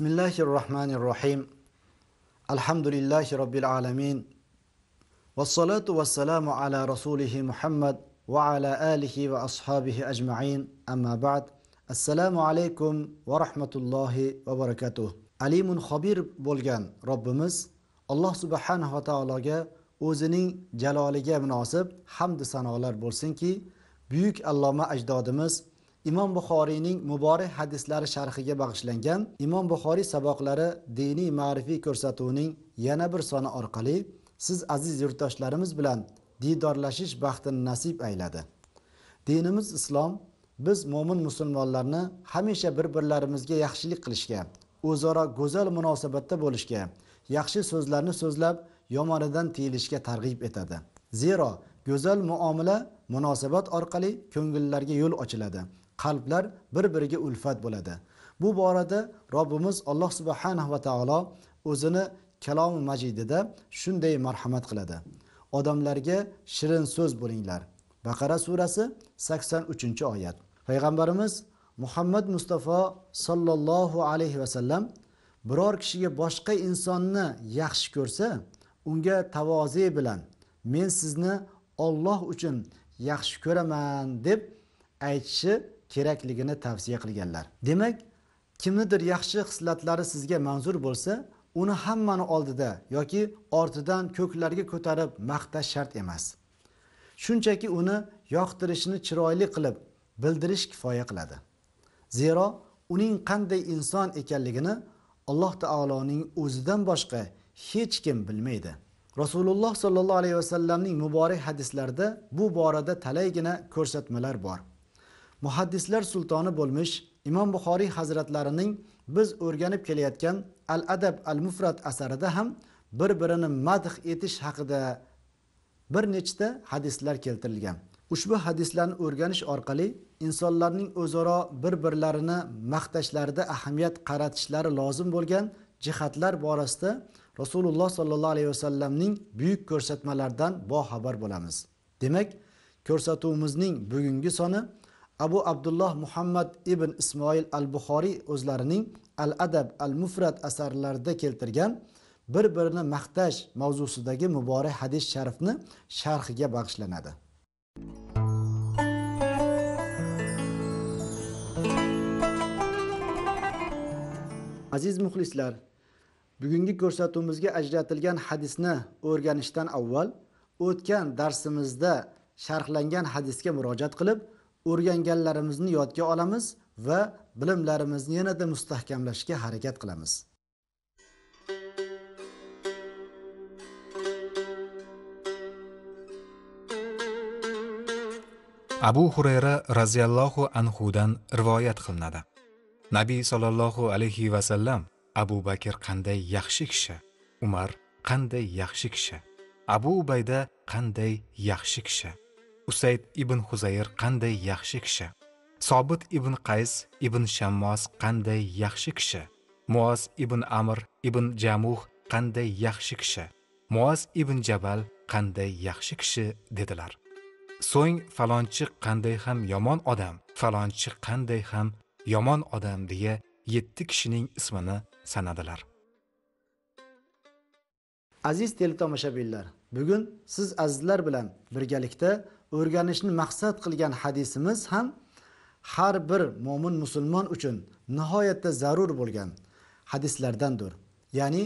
بسم الله الرحمن الرحيم الحمد لله رب العالمين والصلاة والسلام على رسوله محمد وعلى آله وأصحابه أجمعين أما بعد السلام عليكم ورحمة الله وبركاته عليم خبير بولغان ربimiz alloh subhanava taologa o'zining jaloliga munosib hamdu sanolar bo'lsinki buyuk alloma ajdodimiz imom buxoriyning muborak hadislari sharhiga bag'ishlangan imom buxoriy saboqlari diniy ma'rifiy ko'rsatuvining yana bir soni orqali siz aziz yurtdoshlarimiz bilan diydorlashish baxtini nasib ayladi dinimiz islom biz mo'min musulmonlarni hamisha bir birlarimizga yaxshilik qilishga o'zaro go'zal munosabatda bo'lishga yaxshi so'zlarni so'zlab yomonidan tiyilishga targ'ib etadi zero go'zal muomala munosabat orqali ko'ngillarga yo'l ochiladi qalblar bir biriga ulfat bo'ladi bu borada robbimiz alloh subhanahu va taolo o'zini kalomi majidida shunday marhamat qiladi odamlarga shirin so'z bo'linglar baqara surasi sakson uchinchi oyat payg'ambarimiz muhammad mustafa sollallohu alayhi vasallam biror kishiga boshqa insonni yaxshi ko'rsa unga tavoze bilan men sizni olloh uchun yaxshi ko'raman deb aytishi kerakligini tavsiya qilganlar demak kimnidir yaxshi hislatlari sizga manzur bo'lsa uni hammani oldida yoki ortidan ko'klarga ko'tarib maqtash shart emas shunchaki uni yoqtirishni chiroyli qilib bildirish kifoya qiladi zero uning qanday inson ekanligini alloh taoloning o'zidan boshqa hech kim bilmaydi rasululloh sollallohu alayhi vasallamning muborak hadislarida bu borada talaygina ko'rsatmalar bor muhaddislar sultoni bo'lmish imom buxoriy hazratlarining biz o'rganib kelayotgan al adab al mufrat asarida ham bir birini madh etish haqida bir nechta hadislar keltirilgan ushbu hadislarni o'rganish orqali insonlarning o'zaro bir birlarini maqtashlarida ahamiyat qaratishlari lozim bo'lgan jihatlar borasida rasululloh sollallohu alayhi vasallamning buyuk ko'rsatmalaridan boxabar bo'lamiz demak ko'rsatuvimizning bugungi soni abu abdulloh muhammad ibn ismoil al buxoriy o'zlarining al adab al mufrat asarlarida keltirgan bir birini maqtash mavzusidagi muborak hadis sharifni sharhiga bag'ishlanadi aziz muxlislar bugungi ko'rsatuvimizga ajratilgan hadisni o'rganishdan avval o'tgan darsimizda sharhlangan hadisga murojaat qilib o'rganganlarimizni yodga olamiz va bilimlarimizni yanada mustahkamlashga harakat qilamiz abu xurayra roziyallohu anhudan rivoyat qilinadi nabiy sollallohu alayhi vasallam abu bakr qanday yaxshi kishi umar qanday yaxshi kishi abu ubayda qanday yaxshi kishi usayd ibn huzayr qanday yaxshi kishi sobit ibn qays ibn shammos qanday yaxshi kishi muoz ibn amr ibn jamuh qanday yaxshi kishi muoz ibn jabal qanday yaxshi kishi dedilar so'ng falonchi qanday ham yomon odam falonchi qanday ham yomon odam deya yetti kishining ismini sanadilar aziz teletomoshabinlar bugun siz azizlar bilan birgalikda o'rganishni maqsad qilgan hadisimiz ham har bir mo'min musulmon uchun nihoyatda zarur bo'lgan hadislardandir ya'ni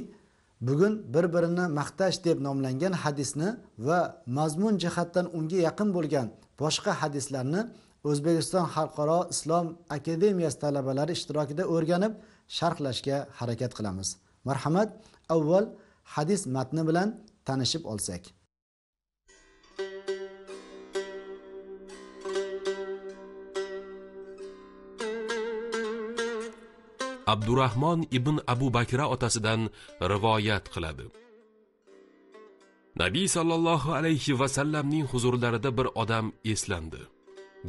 bugun bir birini maqtash deb nomlangan hadisni va mazmun jihatdan unga yaqin bo'lgan boshqa hadislarni o'zbekiston xalqaro islom akademiyasi talabalari ishtirokida o'rganib sharhlashga harakat qilamiz marhamat avval hadis matni bilan tanishib olsak abdurahmon ibn abu bakra otasidan rivoyat qiladi nabiy sollallohu alayhi vasallamning huzurlarida bir odam eslandi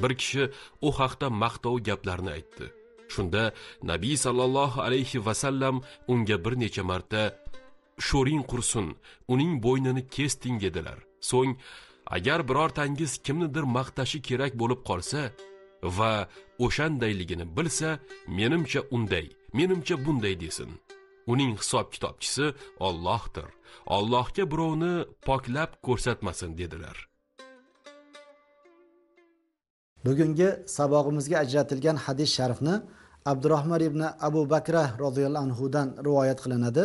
bir kishi u haqda maqtov gaplarni aytdi shunda nabiy sollallohu alayhi vasallam unga bir necha marta sho'ring qursin uning bo'ynini kesting dedilar so'ng agar birortangiz kimnidir maqtashi kerak bo'lib qolsa va o'shandayligini bilsa menimcha unday menimcha bunday desin uning hisob kitobchisi Allohdir. Allohga birovni poklab ko'rsatmasin dedilar bugungi sabog'imizga ajratilgan hadis sharifni abdurahmon ibn abu bakra roziyallohu anhudan rivoyat qilinadi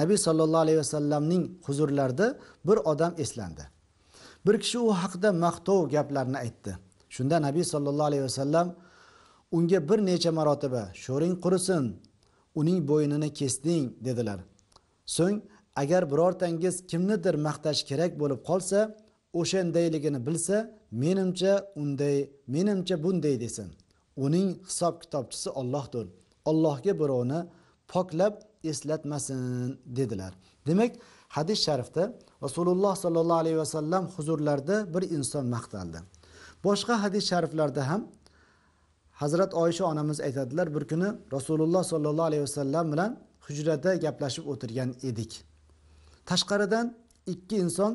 nabiy sollallohu alayhi vasallamning huzurlarida bir odam eslandi bir kishi u haqida maqtov gaplarni aytdi shunda nabiy sollallohu alayhi vasallam unga bir necha marotaba sho'ring qurisin uning bo'ynini kesding dedilar so'ng agar birortangiz kimnidir maqtash kerak bo'lib qolsa o'shandayligini bilsa menimcha unday menimcha bunday desin uning hisob kitobchisi ollohdir ollohga birovni poklab eslatmasin dedilar demak hadis sharifda rasululloh sollallohu alayhi vasallam huzurlarida bir inson maqtaldi boshqa hadis shariflarda ham hazrat oysha onamiz aytadilar bir kuni rasululloh sollallohu alayhi vasallam bilan hujrada gaplashib o'tirgan edik tashqaridan ikki inson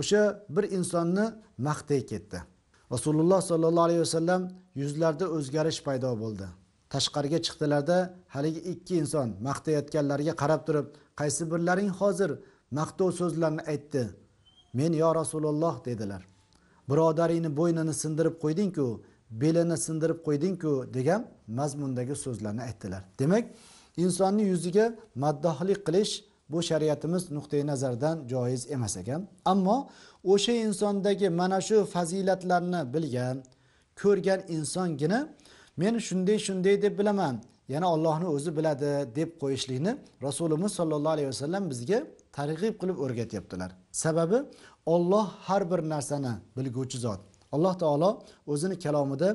o'sha bir insonni maqtay ketdi rasululloh sollallohu alayhi vasallam yuzlarida o'zgarish paydo bo'ldi tashqariga chiqdilarda haligi ikki inson maqtayotganlariga qarab turib qaysi birlaring hozir maqtov so'zlarni aytdi men yo rasululloh dedilar birodaringni bo'ynini sindirib qo'ydingku belini sindirib qo'ydingku degan mazmundagi so'zlarni aytdilar demak insonni yuziga maddohlik qilish bu shariatimiz nuqtai nazaridan joiz emas ekan ammo o'sha insondagi mana shu fazilatlarni bilgan ko'rgan insongina men shunday shunday deb bilaman yana ollohni o'zi biladi deb qo'yishlikni rasulimiz sollallohu alayhi vasallam bizga targ'ib qilib o'rgatyaptilar sababi olloh har bir narsani bilguvchi zot alloh taolo o'zini kalomida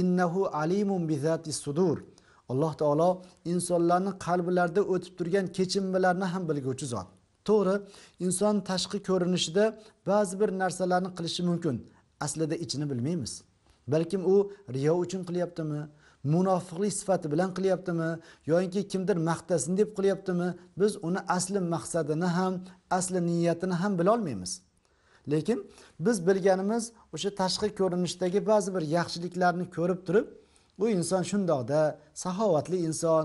innahu alimun bizati sudur alloh taolo insonlarni qalblarida o'tib turgan kechinmalarni ham bilguvchi zot to'g'ri inson tashqi ko'rinishida ba'zi bir narsalarni qilishi mumkin aslida ichini bilmaymiz balkim u riyo uchun qilyaptimi munofiqlik sifati bilan qilyaptimi yoinki kimdir maqtasin deb qilyaptimi biz uni asli maqsadini ham asli niyatini ham bilolmaymiz lekin biz bilganimiz o'sha tashqi ko'rinishdagi ba'zi bir yaxshiliklarni ko'rib turib u inson shundoqda saxovatli inson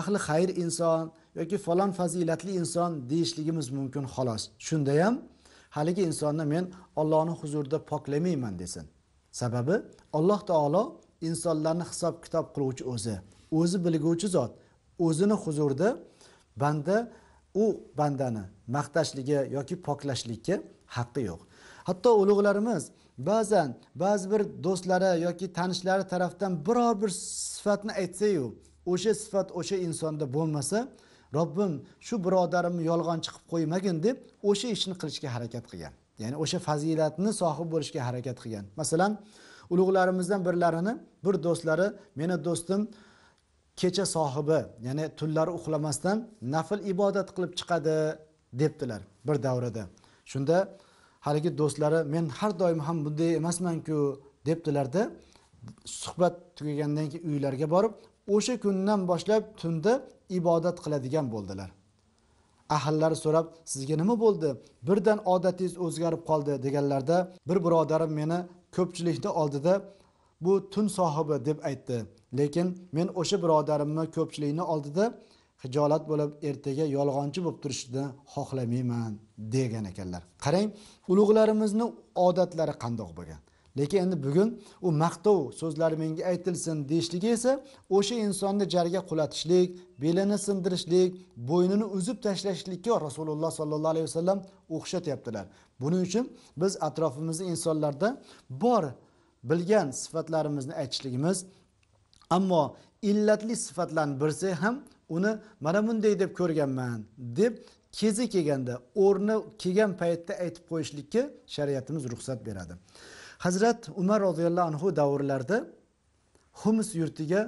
ahli xayr inson yoki falon fazilatli inson deyishligimiz mumkin xolos shunda ham haligi insonni men ollohni huzurida poklamayman desin sababi alloh taolo insonlarni hisob kitob qiluvchi o'zi o'zi bilguvchi zot o'zini huzurida banda u bandani maqtashligi yoki poklashlikka haqqi yo'q hatto ulug'larimiz ba'zan ba'zi bir do'stlari yoki tanishlari tarafdan biror bir sifatni aytsayu o'sha sifat o'sha insonda bo'lmasa robbim shu birodarimni yolg'onchi qilib qo'ymagin deb o'sha ishni qilishga harakat qilgan ya'ni o'sha fazilatni sohib bo'lishga harakat qilgan masalan ulug'larimizdan birlarini bir do'stlari meni do'stim kecha sohibi ya'ni tunlari uxlamasdan nafl ibodat qilib chiqadi debdilar bir davrada shunda haligi do'stlari men har doim ham bunday emasmanku debdilarda suhbat tugagandan keyin uylariga borib o'sha kundan boshlab tunda ibodat qiladigan bo'ldilar ahillari so'rab sizga nima bo'ldi birdan odatingiz o'zgarib qoldi deganlarda bir birodarim meni ko'pchilikni oldida bu tun sohibi deb aytdi lekin men o'sha birodarimni ko'pchilikni oldida hijolat bo'lib ertaga yolg'onchi bo'lib turishni xohlamayman degan ekanlar qarang ulug'larimizni odatlari qandoq bo'lgan lekin endi bugun u maqtov so'zlari menga aytilsin deyishligi esa o'sha insonni jarga qulatishlik belini sindirishlik bo'ynini uzib tashlashlikka rasululloh sollallohu alayhi vasallam o'xshatyaptilar buning uchun biz atrofimizda insonlarda bor bilgan sifatlarimizni aytishligimiz ammo illatli sifatlarni bilsak ham uni mana bunday deb ko'rganman deb kezi kelganda o'rni kelgan paytda aytib qo'yishlikka shariatimiz ruxsat beradi hazrat umar roziyallohu anhu davrlarida humus yurtiga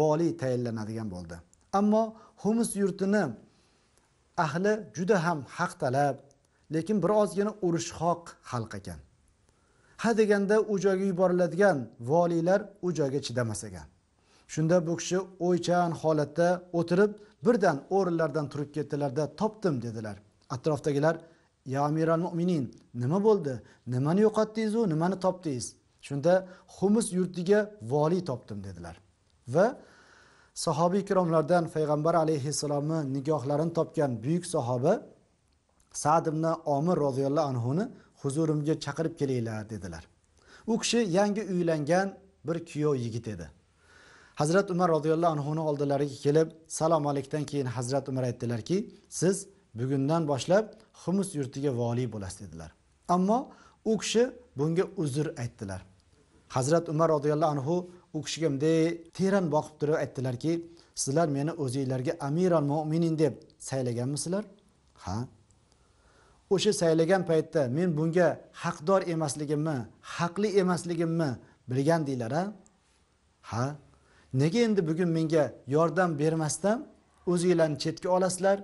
voliy tayinlanadigan bo'ldi ammo humus yurtini ahli juda ham haq talab lekin birozgina urushxoq xalq ekan ha deganda u joyga yuboriladigan voliylar u joyga chidamas ekan shunda bu kishi o'ychan holatda o'tirib birdan o'rinlaridan turib ketdilarda topdim dedilar atrofdagilar ya amiral mo'minin nima bo'ldi nimani yo'qotdingizu nimani topdingiz shunda humus yurtiga voliy topdim dedilar va sahobiy ikromlardan payg'ambar alayhissalomni nigohlarini topgan buyuk sahoba sad ibn omir roziyallohu anhuni huzurimga chaqirib kelinglar dedilar u kishi yangi uylangan bir kuyov yigit edi hazrat umar roziyallohu anhuni oldilariga kelib salom alikdan keyin hazrat umar aytdilarki siz bugundan boshlab humus yurtiga voliy bo'lasiz dedilar ammo u kishi bunga uzr aytdilar hazrat umar roziyallohu anhu u kishiga bunday teran boqib turib aytdilarki sizlar meni o'zinglarga amiral mo'minin deb saylaganmisizlar ha o'sha saylagan paytda men bunga haqdor emasligimni haqli emasligimni bilgandinglar a ha nega endi bugun menga yordam bermasdan o'zinglarni chetga olasizlar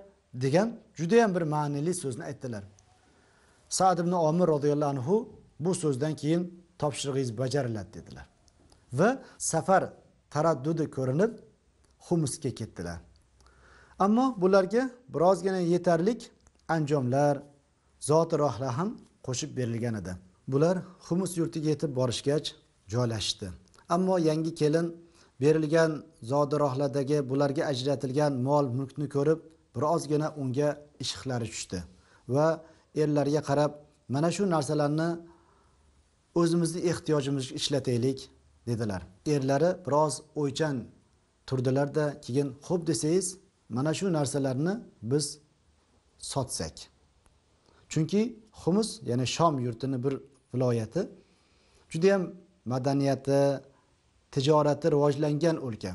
degan judayam bir ma'nili so'zni aytdilar sad ibn omir roziyallohu anhu bu so'zdan keyin topshirig'ingiz bajariladi dedilar va safar taraddudi ko'rinib humusga ketdilar ammo bularga birozgina yetarlik anjomlar zoti rohlar ham qo'shib berilgan edi bular humus yurtiga yetib borishgach joylashishdi ammo yangi kelin berilgan zodirohlardagi bularga ajratilgan mol mulkni ko'rib birozgina unga ishiqlari tushdi va erlarga qarab mana shu narsalarni o'zimizni ehtiyojimizga ishlataylik dedilar erlari biroz o'ychan turdilarda keyin xo'p desangiz mana shu narsalarni biz sotsak chunki xumus ya'ni shom yurtini bir viloyati judayam madaniyati tijorati rivojlangan o'lka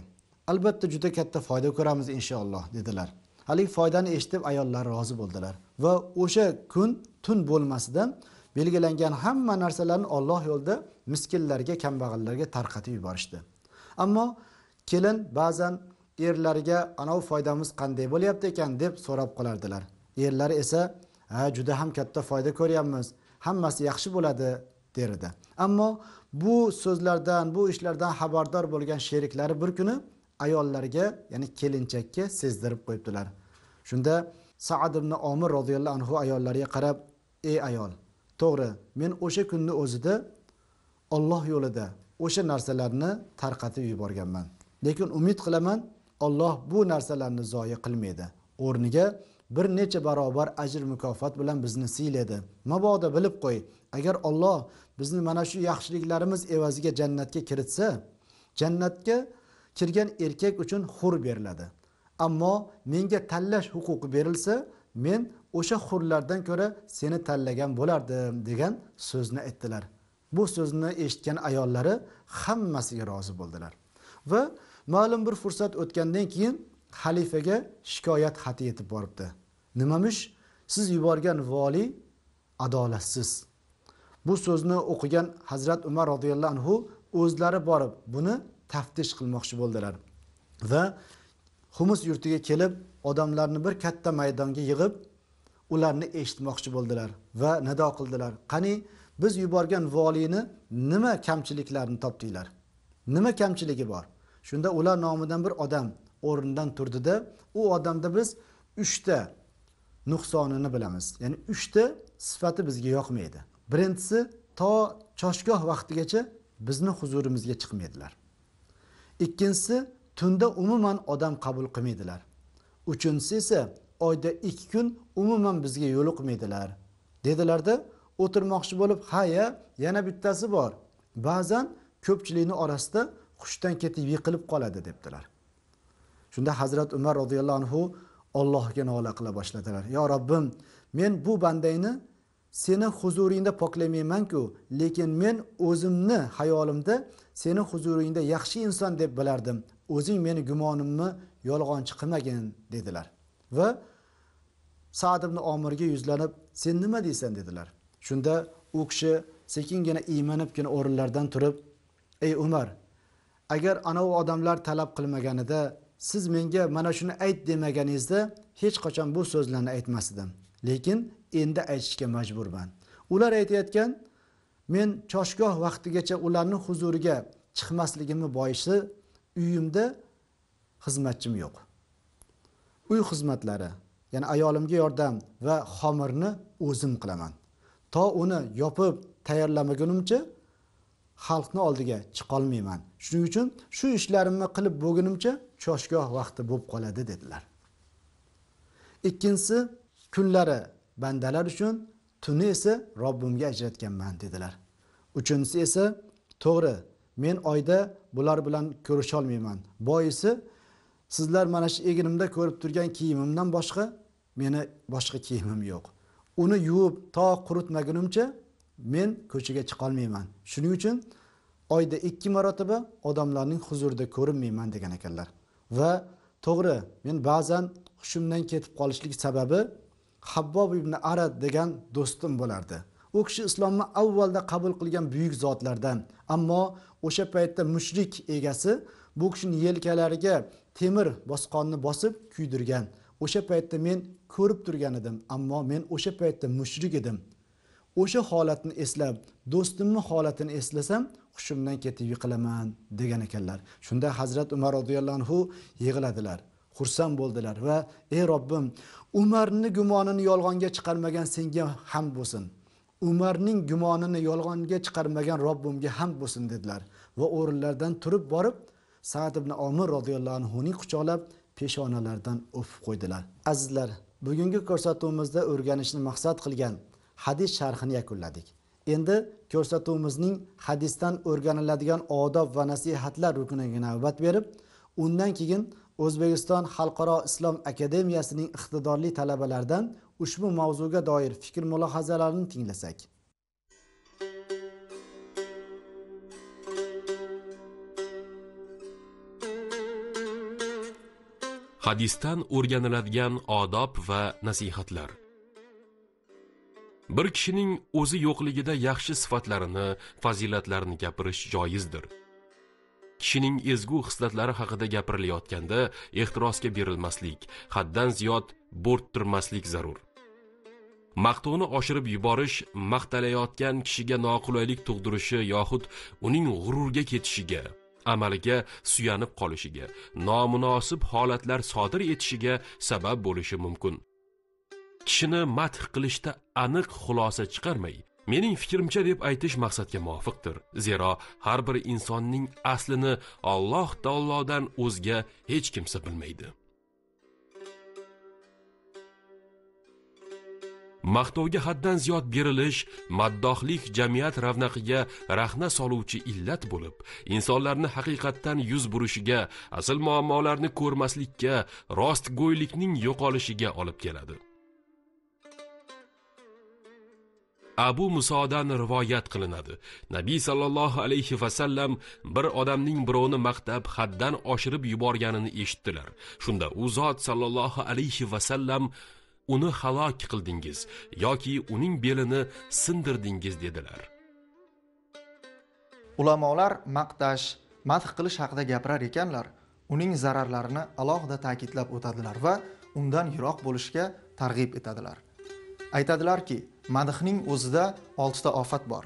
albatta juda katta foyda ko'ramiz inshaalloh dedilar haligi foydani eshitib ayollar rozi bo'ldilar va o'sha kun tun bo'lmasidan belgilangan hamma narsalarni olloh yo'lida miskinlarga kambag'allarga tarqatib yuborishdi ammo kelin ba'zan erlariga anavi foydamiz qanday bo'lyapti ekan deb so'rab qolardilar erlari esa ha juda ham katta foyda ko'ryapmiz hammasi yaxshi bo'ladi der edi ammo bu so'zlardan bu ishlardan xabardor bo'lgan sheriklari bir kuni ayollarga ya'ni kelinchakka sezdirib qo'yibdilar shunda saad ibn omir roziyallohu anhu ayollarga qarab ey ayol to'g'ri men o'sha kunni o'zida olloh yo'lida o'sha narsalarni tarqatib yuborganman lekin umid qilaman olloh bu narsalarni zoya qilmaydi o'rniga bir necha barobar ajr mukofot bilan bizni siylaydi mabodo bilib qo'y agar olloh bizni mana shu yaxshiliklarimiz evaziga jannatga kiritsa jannatga kirgan erkak uchun hur beriladi ammo menga tanlash huquqi berilsa men o'sha hurlardan ko'ra seni tanlagan bo'lardim degan so'zni aytdilar bu so'zni eshitgan ayollari hammasiga rozi bo'ldilar va ma'lum bir fursat o'tgandan keyin xalifaga shikoyat xati yetib boribdi nimamish siz yuborgan voliy adolatsiz bu so'zni o'qigan hazrat umar roziyallohu anhu o'zlari borib buni taftish qilmoqchi bo'ldilar va humus yurtiga kelib odamlarni bir katta maydonga yig'ib ularni eshitmoqchi bo'ldilar va nido qildilar qani biz yuborgan voliyni nima kamchiliklarini topdinglar nima kamchiligi bor shunda ular nomidan bir odam o'rnidan turdida u odamda biz uchta nuqsonini bilamiz ya'ni uchta sifati bizga yoqmaydi birinchisi to choshgoh vaqtigacha bizni huzurimizga chiqmaydilar ikkinchisi tunda umuman odam qabul qilmaydilar uchinchisi esa oyda ikki kun umuman bizga yo'liqmaydilar dedilarda o'tirmoqchi bo'lib ha ya yana bittasi bor ba'zan ko'pchilikni orasida hushdan ketib yiqilib qoladi debdilar shunda hazrat umar roziyallohu anhu allohga nola qila boshladilar yo robbim men bu bandangni seni huzuringda poklamaymanku lekin men o'zimni hayolimda seni huzuringda yaxshi inson deb bilardim o'zing meni gumonimni yolg'onchi qilmagin dedilar va sad ibn omirga yuzlanib sen nima deysan dedilar shunda u kishi sekingina iymanibgina o'rinlaridan turib ey umar agar anavi odamlar talab qilmaganida siz menga mana shuni ayt demaganingizda hech qachon bu so'zlarni aytmas edim lekin endi aytishga majburman ular aytayotgan men choshgoh vaqtigacha ularni huzuriga chiqmasligimni boisi uyimda xizmatchim yo'q uy xizmatlari ya'ni ayolimga yordam va xomirni o'zim qilaman to uni yopib tayyorlamagunimcha xalqni oldiga chiqolmayman shuning uchun shu ishlarimni qilib bo'lgunimcha choshgoh vaqti bo'lib qoladi dedilar ikkinchisi kunlari bandalar uchun tuni esa robbimga ajratganman dedilar uchinchisi esa to'g'ri men oyda bular bilan ko'risholmayman boisi sizlar mana shu egnimda ko'rib turgan kiyimimdan boshqa meni boshqa kiyimim yo'q uni yuvib to quritmagunimcha men ko'chaga chiqolmayman shuning uchun oyda ikki marotaba odamlarning huzurida ko'rinmayman degan ekanlar va to'g'ri men ba'zan hushimdan ketib qolishlik sababi habbob ibn arad degan do'stim bo'lardi u kishi islomni avvalda qabul qilgan buyuk zotlardan ammo o'sha paytda mushrik egasi bu kishini yelkalariga temir bosqonni bosib kuydirgan o'sha paytda men ko'rib turgan edim ammo men o'sha paytda mushrik edim o'sha holatni eslab do'stimni holatini eslasam hushimdan ketib yiqilaman degan ekanlar shunda hazrat umar roziyallohu anhu yig'ladilar xursand bo'ldilar va ey robbim umarni gumonini yolg'onga chiqarmagan senga hamd bo'lsin umarning gumonini yolg'onga chiqarmagan robbimga hamd bo'lsin dedilar va o'rinlaridan turib borib saad ibn omir roziyallohu anhuning quchoqlab peshonalaridan o'pib qo'ydilar azizlar bugungi ko'rsatuvimizda o'rganishni maqsad qilgan hadis sharhini yakunladik endi ko'rsatuvimizning hadisdan o'rganiladigan odob va nasihatlar rukuniga navbat berib undan keyin o'zbekiston xalqaro islom akademiyasining iqtidorli talabalaridan ushbu mavzuga doir fikr mulohazalarini tinglasak hadisdan o'rganiladigan odob va nasihatlar bir kishining o'zi yo'qligida yaxshi sifatlarini fazilatlarini gapirish joizdir kishining ezgu hislatlari haqida gapirilayotganda ehtirosga berilmaslik haddan ziyod bo'rttirmaslik zarur maqtovni oshirib yuborish maqtalayotgan kishiga noqulaylik tug'dirishi yoxud uning g'ururga ketishiga amaliga suyanib qolishiga nomunosib holatlar sodir etishiga sabab bo'lishi mumkin kishini madh qilishda aniq xulosa chiqarmay mening fikrimcha deb aytish maqsadga muvofiqdir zero har bir insonning aslini alloh taolodan o'zga hech kimsa bilmaydi maqtovga haddan ziyod berilish maddohlik jamiyat ravnaqiga rahna soluvchi illat bo'lib insonlarni haqiqatdan yuz burishiga asl muammolarni ko'rmaslikka rostgo'ylikning yo'qolishiga olib keladi abu musodan rivoyat qilinadi nabiy sollallohu alayhi vasallam bir odamning birovni maqtab haddan oshirib yuborganini eshitdilar shunda u zot sollallohu alayhi vasallam uni halok qildingiz yoki uning belini sindirdingiz dedilar ulamolar maqtash madh qilish haqida gapirar ekanlar uning zararlarini alohida ta'kidlab o'tadilar va undan yiroq bo'lishga targ'ib etadilar aytadilarki madhning o'zida oltita ofat bor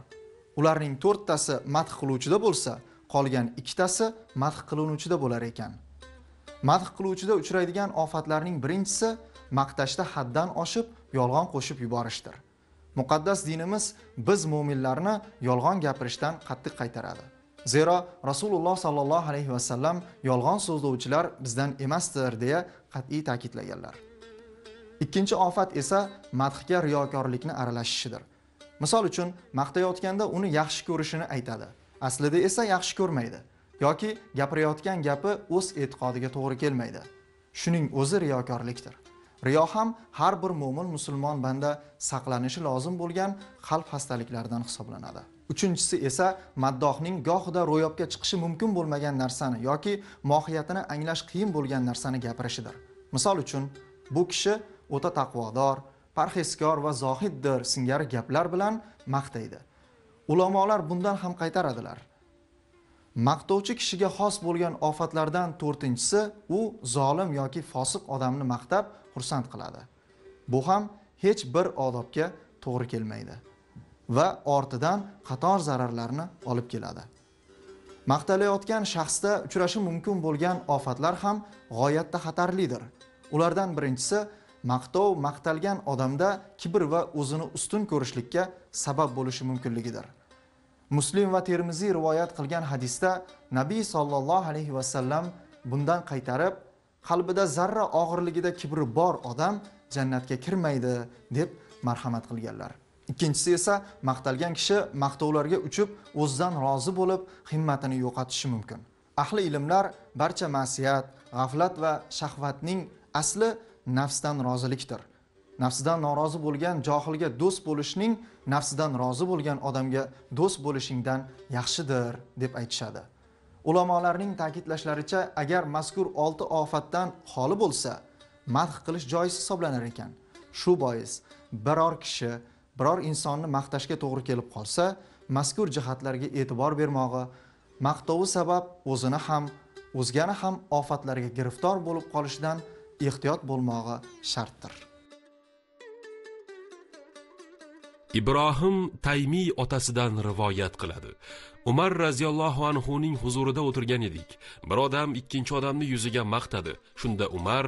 ularning to'rttasi madh qiluvchida bo'lsa qolgan ikkitasi madh qilinuvchida bo'lar ekan madh qiluvchida uchraydigan ofatlarning birinchisi maqtashda haddan oshib yolg'on qo'shib yuborishdir muqaddas dinimiz biz mo'minlarni yolg'on gapirishdan qattiq qaytaradi zero rasululloh sollallohu alayhi vasallam yolg'on so'zlovchilar bizdan emasdir deya qat'iy ta'kidlaganlar ikkinchi ofat esa madhga riyokorlikni aralashishidir misol uchun maqtayotganda uni yaxshi ko'rishini aytadi aslida esa yaxshi ko'rmaydi yoki gapirayotgan gapi o'z e'tiqodiga to'g'ri kelmaydi shuning o'zi riyokorlikdir riyo ham har bir mo'min musulmon banda saqlanishi lozim bo'lgan qalb xastaliklaridan hisoblanadi uchinchisi esa maddohning gohida ro'yobga chiqishi mumkin bo'lmagan narsani yoki mohiyatini anglash qiyin bo'lgan narsani gapirishidir misol uchun bu kishi o'ta taqvodor parhezkor va zohiddir singari gaplar bilan maqtaydi ulamolar bundan ham qaytaradilar maqtovchi kishiga xos bo'lgan ofatlardan to'rtinchisi u zolim yoki fosiq odamni maqtab xursand qiladi bu ham hech bir odobga to'g'ri kelmaydi va ortidan qator zararlarni olib keladi maqtalayotgan shaxsda uchrashi mumkin bo'lgan ofatlar ham g'oyatda xatarlidir ulardan birinchisi maqtov maqtalgan odamda kibr va o'zini ustun ko'rishlikka sabab bo'lishi mumkinligidir muslim va termiziy rivoyat qilgan hadisda nabiy sollallohu alayhi vasallam bundan qaytarib qalbida zarra og'irligida kibri bor odam jannatga kirmaydi deb marhamat qilganlar ikkinchisi esa maqtalgan kishi maqtovlarga uchib o'zidan rozi bo'lib himmatini yo'qotishi mumkin ahli ilmlar barcha ma'siyat g'aflat va shahvatning asli nafsdan rozilikdir nafsidan norozi bo'lgan johilga do'st bo'lishning nafsidan rozi bo'lgan odamga do'st bo'lishingdan yaxshidir deb aytishadi ulamolarning ta'kidlashlaricha agar mazkur olti ofatdan xoli bo'lsa madh qilish joiz hisoblanar ekan shu bois biror kishi biror insonni maqtashga to'g'ri kelib qolsa mazkur jihatlarga e'tibor bermog'i maqtovi sabab o'zini ham o'zgani ham ofatlarga giriftor bo'lib qolishidan ehtiyot bo'lmog'i shartdir ibrohim taymiy otasidan rivoyat qiladi umar roziyallohu anhuning huzurida o'tirgan edik bir odam ikkinchi odamni yuziga maqtadi shunda umar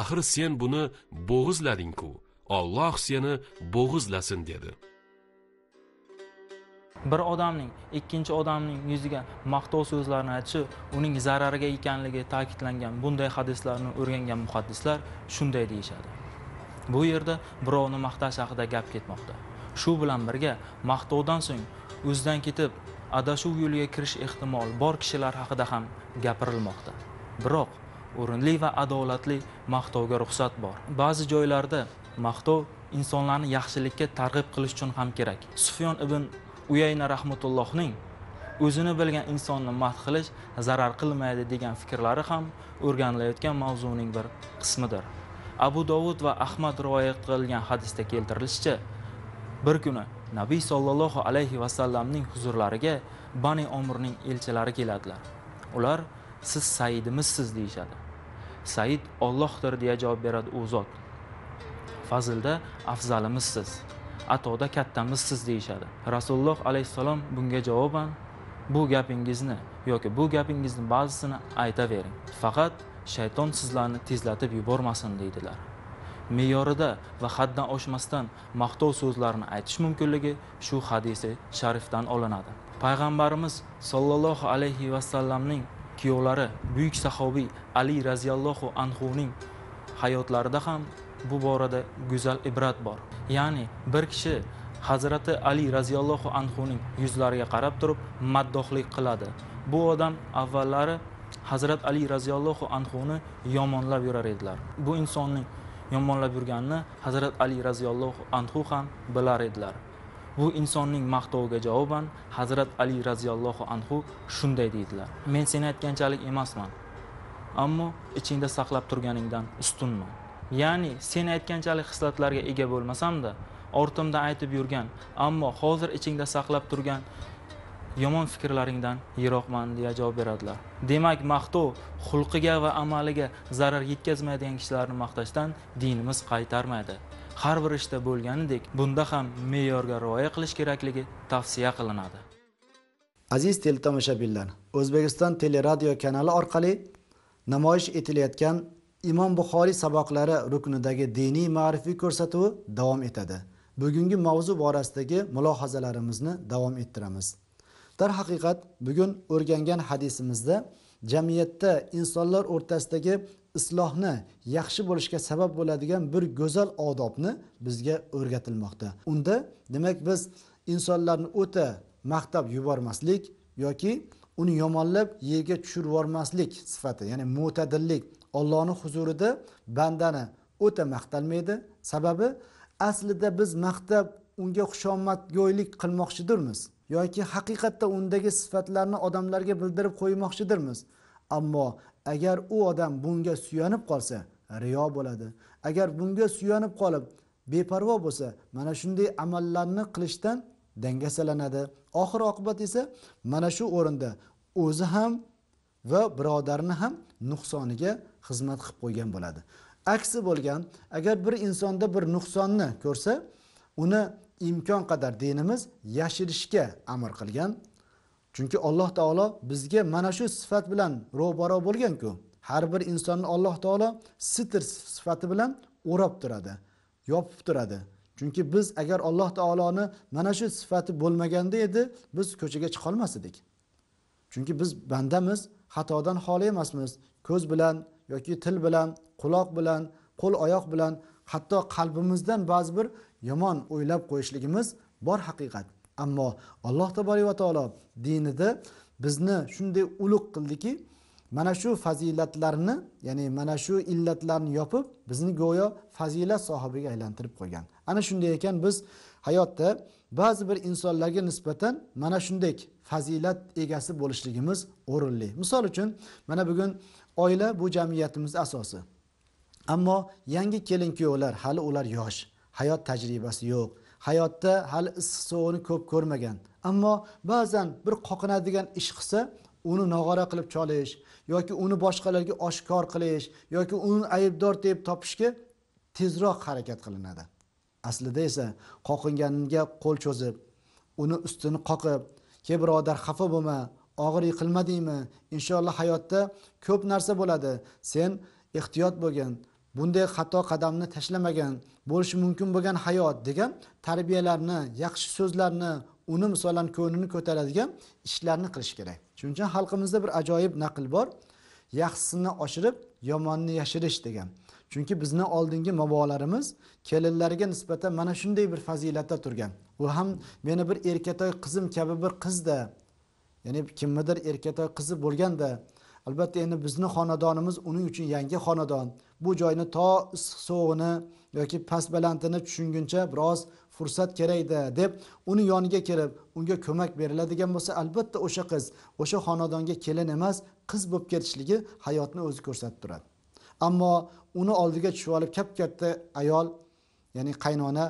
axir sen buni bo'g'izlading-ku, Alloh seni bo'g'izlasin dedi bir odamning ikkinchi odamning yuziga maqtov so'zlarini aytishi uning zarariga ekanligi ta'kidlangan bunday hadislarni o'rgangan muhaddislar shunday deyishadi bu yerda birovni maqtash haqida gap ketmoqda shu bilan birga maqtovdan so'ng o'zidan ketib adashuv yo'liga kirish ehtimoli bor kishilar haqida ham gapirilmoqda biroq o'rinli va adolatli maqtovga ruxsat bor ba'zi joylarda maqtov insonlarni yaxshilikka targ'ib qilish uchun ham kerak sufyon ibn uyayna rahmatullohning o'zini bilgan insonni madh qilish zarar qilmaydi degan fikrlari ham o'rganilayotgan mavzuning bir qismidir abu dovud va ahmad rivoyat qilgan hadisda keltirilishicha bir kuni nabiy sollallohu alayhi vasallamning huzurlariga bani omirning elchilari keladilar ular siz saidimizsiz deyishadi said ollohdir deya javob beradi u zot fazilda afzalimizsiz atoda kattamiz siz deyishadi rasululloh alayhissalom bunga javoban bu gapingizni yoki bu gapingizni ba'zisini aytavering faqat shayton sizlarni tezlatib yubormasin deydilar me'yorida va haddan oshmasdan maqtov so'zlarini aytish mumkinligi shu hadisi sharifdan olinadi payg'ambarimiz sollallohu alayhi vasallamning kuyovlari buyuk sahobiy ali roziyallohu anhuning hayotlarida ham bu borada go'zal ibrat bor ya'ni bir kishi hazrati ali roziyallohu anhuning yuzlariga qarab turib maddohlik qiladi bu odam avvallari hazrat ali roziyallohu anhuni yomonlab yurar edilar bu insonning yomonlab yurganini hazrat ali roziyallohu anhu ham bilar edilar bu insonning maqtoviga javoban hazrat ali roziyallohu anhu shunday deydilar men seni aytganchalik emasman ammo ichingda saqlab turganingdan ustunman ya'ni sen aytganchalik xislatlarga ega bo'lmasam-da, ortimdan aytib yurgan ammo hozir ichingda saqlab turgan yomon fikrlaringdan yiroqman deya javob beradilar demak maqtov xulqiga va amaliga zarar yetkazmaydigan kishilarni maqtashdan dinimiz qaytarmaydi har bir ishda bo'lganidek bunda ham me'yorga rioya qilish kerakligi tavsiya qilinadi aziz teletomoshabinlar o'zbekiston teleradio kanali orqali namoyish etilayotgan imom buxoriy saboqlari ruknidagi diniy ma'rifiy ko'rsatuvi davom etadi bugungi mavzu borasidagi mulohazalarimizni davom ettiramiz darhaqiqat bugun o'rgangan hadisimizda jamiyatda insonlar o'rtasidagi islohni yaxshi bo'lishga sabab bo'ladigan bir go'zal odobni bizga o'rgatilmoqda unda demak biz insonlarni o'ta maqtab yubormaslik yoki uni yomonlab yerga tushirib yubormaslik sifati ya'ni mo'tadillik ollohni huzurida bandani o'ta maqtalmaydi sababi aslida biz maqtab unga xushomadgo'ylik qilmoqchidirmiz yoki haqiqatda undagi sifatlarni odamlarga bildirib qo'ymoqchidirmiz ammo agar u odam bunga suyanib qolsa riyo bo'ladi agar bunga suyanib qolib beparvo bo'lsa mana shunday amallarni qilishdan dangasalanadi oxir oqibat esa mana shu o'rinda o'zi ham va birodarini ham nuqsoniga xizmat qilib qo'ygan bo'ladi aksi bo'lgan agar bir insonda bir nuqsonni ko'rsa uni imkon qadar dinimiz yashirishga amr qilgan chunki alloh taolo bizga mana shu sifat bilan ro'baro bo'lganku har bir insonni alloh taolo sitr sifati bilan o'rab turadi yopib turadi chunki biz agar alloh taoloni mana shu sifati bo'lmaganda edi biz ko'chaga chiqolmas edik chunki biz bandamiz xatodan xoli emasmiz ko'z bilan yoki til bilan quloq bilan qo'l oyoq bilan hatto qalbimizdan ba'zi bir yomon o'ylab qo'yishligimiz bor haqiqat ammo alloh taborak va taolo dinida bizni shunday ulug' qildiki mana shu fazilatlarni ya'ni mana shu illatlarni yopib bizni go'yo fazilat sohibiga aylantirib qo'ygan ana shunday ekan biz hayotda ba'zi bir insonlarga nisbatan mana shunday fazilat egasi bo'lishligimiz o'rinli misol uchun mana bugun oila bu jamiyatimiz asosi ammo yangi kelin kuyovlar hali ular yosh hayot tajribasi yo'q hayotda hali issiq sovuqni ko'p ko'rmagan ammo ba'zan bir qoqinadigan ish qilsa uni nog'ora qilib cholish yoki uni boshqalarga oshkor qilish yoki uni aybdor deb topishga tezroq harakat qilinadi aslida esa qoqinganga qo'l cho'zib uni ustini qoqib ke birodar xafa bo'lma og'ir yiqilmadingmi inshaalloh hayotda ko'p narsa bo'ladi sen ehtiyot bo'lgin bunday xato qadamni tashlamagan bo'lishi mumkin bo'lgan hayot degan tarbiyalarni yaxshi so'zlarni uni misolan ko'nglini ko'taradigan ishlarni qilish kerak shuning uchun xalqimizda bir ajoyib naql bor yaxshisini oshirib yomonni yashirish degan chunki bizni oldingi mobolarimiz kelinlarga nisbatan mana shunday bir fazilatda turgan u ham meni bir erkatoy qizim kabi bir qizda ya'ni kimnidir erkatoy qizi bo'lganda albatta endi bizni xonadonimiz uning uchun yangi xonadon bu joyni to issiq sovug'ini yoki past balandini tushunguncha biroz fursat kerakda deb uni yoniga kelib unga ko'mak beriladigan bo'lsa albatta o'sha qiz o'sha xonadonga kelin emas qiz bo'lib ketishligi hayotni o'zi ko'rsatib turadi ammo uni oldiga tushib olib kap katta ayol ya'ni qaynona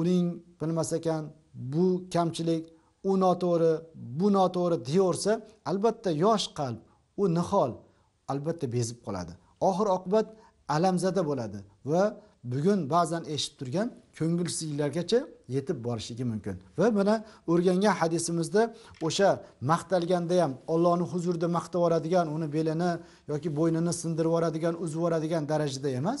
uning bilmas ekan bu kamchilik u noto'g'ri bu noto'g'ri deyaversa albatta yosh qalb u nihol albatta bezib qoladi oxir oqibat alamzada bo'ladi va bugun ba'zan eshitib turgan ko'ngilsizliklargacha yetib borishligi mumkin va mana o'rgangan hadisimizda o'sha maqtalganda ham ollohni huzurida maqtab yuboradigan uni belini yoki bo'ynini sindirib yuboradigan uzib yuboradigan darajada emas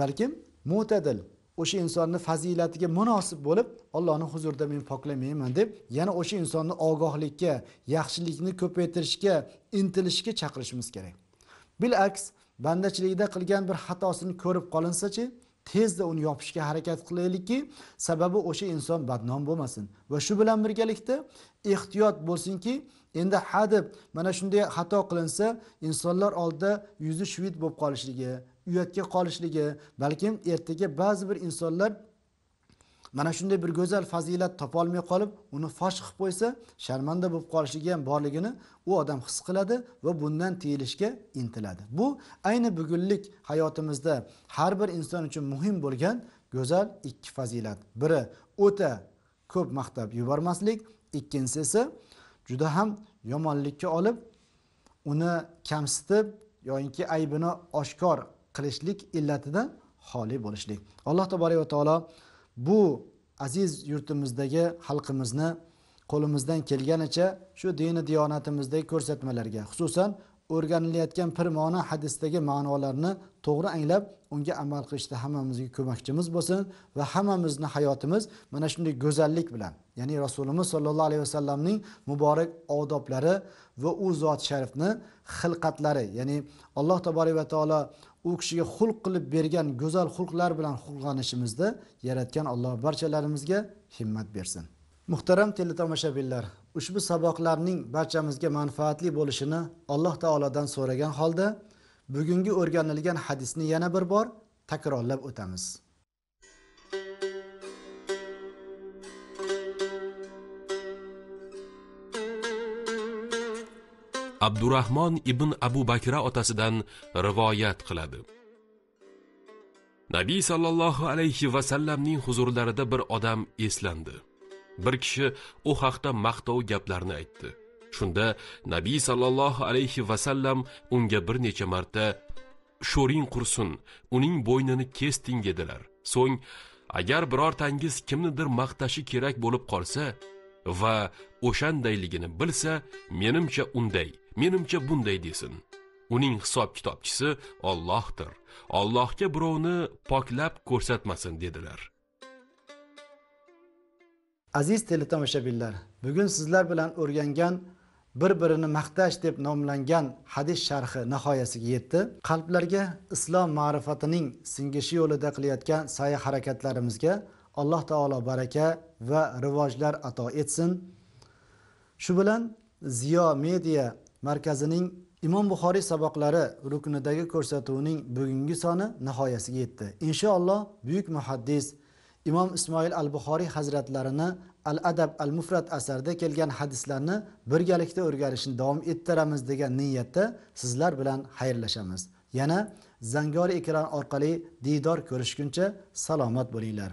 balkim mo'tadil o'sha insonni fazilatiga munosib bo'lib allohni huzurida men poklamayman deb yana o'sha insonni ogohlikka yaxshilikni ko'paytirishga intilishga chaqirishimiz kerak bilaks bandachilikda qilgan bir xatosini ko'rib qolinsachi tezda uni yopishga harakat qilaylikki sababi o'sha inson badnom bo'lmasin va shu bilan birgalikda ehtiyot bo'lsinki endi hadeb mana shunday xato qilinsa insonlar oldida yuzi shvit bo'lib qolishligi uyatga qolishligi balkim ertaga ba'zi bir insonlar mana shunday bir go'zal fazilat topolmay qolib uni fosh qilib qo'ysa sharmanda bo'lib qolishligi ham borligini u odam his qiladi va bundan tiyilishga intiladi bu ayni bugunlik hayotimizda har bir inson uchun muhim bo'lgan go'zal ikki fazilat biri o'ta ko'p maqtab yubormaslik ikkinchisi esa juda ham yomonlikka olib uni kamsitib yoyinki aybini oshkor qilishlik illatidan xoli bo'lishlik alloh va taolo bu aziz yurtimizdagi xalqimizni qo'limizdan kelganicha shu dini diyonatimizdagi ko'rsatmalarga xususan o'rganilayotgan pirmona hadisdagi ma'nolarni to'g'ri anglab unga amal qilishda hammamizga ko'makchimiz bo'lsin va hammamizni hayotimiz mana shunday go'zallik bilan ya'ni rasulimiz sollallohu alayhi vasallamning muborak odoblari va u zot sharifni xilqatlari ya'ni alloh tabora va taolo u kishiga xulq qilib bergan go'zal xulqlar bilan xulqlanishimizni yaratgan alloh barchalarimizga himmat bersin muhtaram teletomoshabinlar ushbu saboqlarning barchamizga manfaatli bo'lishini alloh taolodan so'ragan holda bugungi o'rganilgan hadisni yana bir bor takrorlab o'tamiz abdurahmon ibn abu bakra otasidan rivoyat qiladi nabiy sollallohu alayhi vasallamning huzurlarida bir odam eslandi bir kishi u haqda maqtov gaplarni aytdi shunda nabiy sollallohu alayhi vasallam unga bir necha marta sho'ring qursin uning bo'ynini kesting dedilar so'ng agar birortangiz kimnidir maqtashi kerak bo'lib qolsa va o'shandayligini bilsa menimcha unday menimcha bunday desin uning hisob kitobchisi Allohdir. Allohga birovni poklab ko'rsatmasin dedilar aziz teletomoshabinlar bugun sizlar bilan o'rgangan bir birini maqtash deb nomlangan hadis sharhi nihoyasiga yetdi qalblarga islom ma'rifatining singishi yo'lida qilayotgan sa'y harakatlarimizga alloh taolo baraka va rivojlar ato etsin shu bilan ziyo media markazining imom buxoriy saboqlari ruknidagi ko'rsatuvining bugungi soni nihoyasiga yetdi inshaalloh buyuk muhaddis imom ismoil al buxoriy hazratlarini al adab al mufrat asarida kelgan hadislarni birgalikda o'rganishni davom ettiramiz degan niyatda sizlar bilan xayrlashamiz yana zangor ekran orqali diydor ko'rishguncha salomat bo'linglar